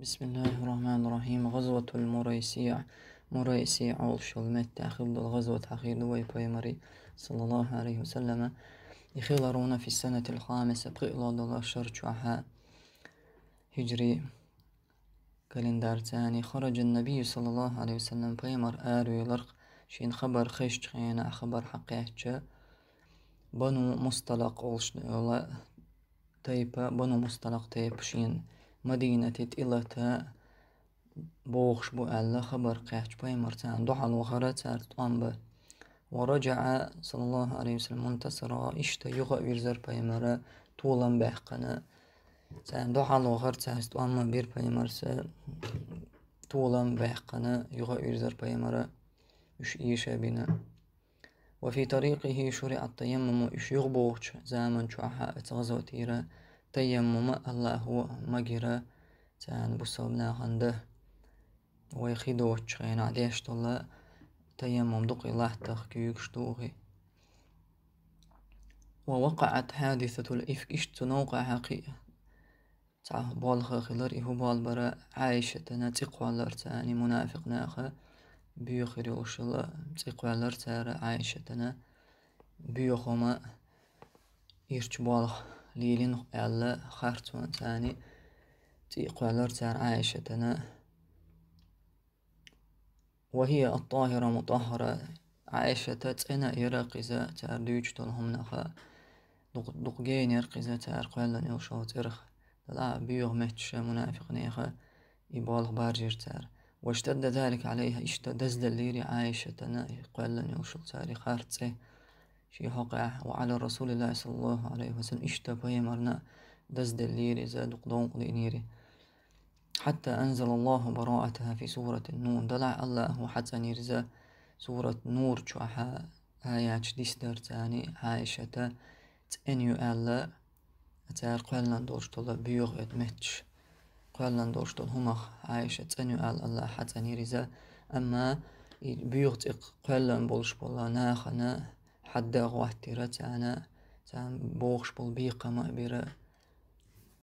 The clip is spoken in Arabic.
بسم الله الرحمن الرحيم غزوة المريسيع مريسيع تأخذ الغزوة غزوة دوي ve صلى الله عليه وسلم يخيل رونا في السنة الخامسة الله دولار شعها هجري كالندار تاني خرج النبي صلى الله عليه وسلم بيمر آروي لرق شين خبر خيش خينا خبر حقيقة بنو مصطلق أولش تايبا بنو مصطلق تايب شين مدينة إلتا بوخش بو ألا خبر قاحش بو مرتان دحل وخرات سارت أنبه ورجع صلى الله عليه وسلم منتصرا إشتا يغا ويرزر بيمرا طولا بحقنا سان دحل وخرات سارت أنبه بير بيمرسا طولا بحقنا يغا ويرزر بيمرا إش إيشا بنا وفي طريقه شرع التيمم إش يغبوغش زامن شعحاء تغزوتيرا تيمم الله مجرى تان بصوبنا عنده ويخيد وشغين عديش طلا تيمم دق الله تخكيك شتوغي ووقعت حادثة الإفك اشتنوقع حقيقة تعه بالخ خلر إهو بالبرا عايشة تقوالر تاني منافق ناخا بيخر يوشلا تقوالر تارا عايشة بيخما إرش بالخ ليلين قيالة خارتون تاني تي قيالة تار عائشة تنا وهي الطاهرة مطهرة عائشة تتسنى إراقزة تار ديوجتلهم نخا دقجين إرقزة تار قوالا نوشوت إرخ لا بيوغ مهتش منافق نيخا إبالغ بارجر تار واشتد ذلك عليها اشتد دزدليري عائشة تنا قوالا نوشل تاري خارتسي في وعلى رسول الله صلى الله عليه وسلم اشتبه مرنا دزد الليل زاد قدون قدينيري حتى أنزل الله براءتها في سورة النون دلع الله حتى نيرزا سورة نور شوحا آيات ديستر تاني عائشة تأنيو ألا أتار قلنا دورشتولا بيوغ etmekmiş. Qələn doğuşdan humaq Ayşə çəni əl الله həcəni rizə. Amma büyük tiq qələn boluş bolla nə xana хаддағы уақыт дейді жаңа жаңа боғыш бол бейқама бері